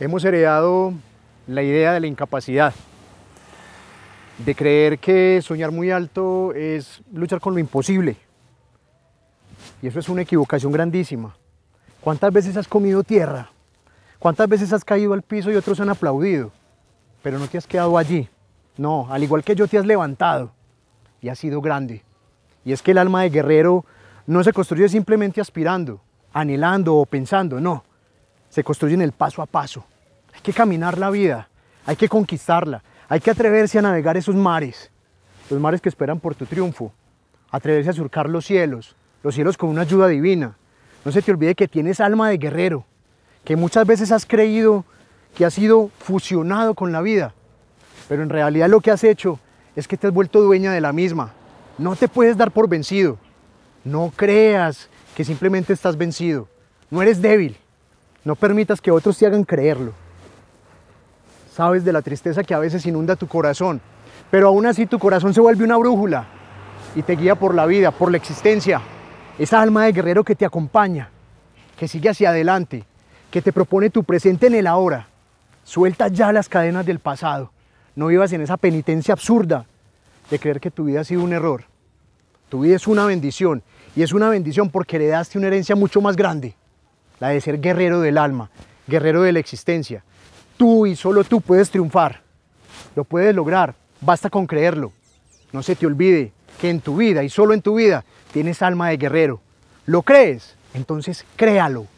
hemos heredado la idea de la incapacidad, de creer que soñar muy alto es luchar con lo imposible. Y eso es una equivocación grandísima. ¿Cuántas veces has comido tierra? ¿Cuántas veces has caído al piso y otros han aplaudido? Pero no te has quedado allí. No, al igual que yo te has levantado y has sido grande. Y es que el alma de guerrero no se construye simplemente aspirando, anhelando o pensando, no construyen el paso a paso. Hay que caminar la vida, hay que conquistarla, hay que atreverse a navegar esos mares, los mares que esperan por tu triunfo, atreverse a surcar los cielos, los cielos con una ayuda divina. No se te olvide que tienes alma de guerrero, que muchas veces has creído que has sido fusionado con la vida, pero en realidad lo que has hecho es que te has vuelto dueña de la misma. No te puedes dar por vencido. No creas que simplemente estás vencido. No eres débil, no permitas que otros te hagan creerlo. Sabes de la tristeza que a veces inunda tu corazón, pero aún así tu corazón se vuelve una brújula y te guía por la vida, por la existencia. Esa alma de guerrero que te acompaña, que sigue hacia adelante, que te propone tu presente en el ahora. Suelta ya las cadenas del pasado. No vivas en esa penitencia absurda de creer que tu vida ha sido un error. Tu vida es una bendición y es una bendición porque le heredaste una herencia mucho más grande la de ser guerrero del alma, guerrero de la existencia. Tú y solo tú puedes triunfar, lo puedes lograr, basta con creerlo. No se te olvide que en tu vida y solo en tu vida tienes alma de guerrero. ¿Lo crees? Entonces créalo.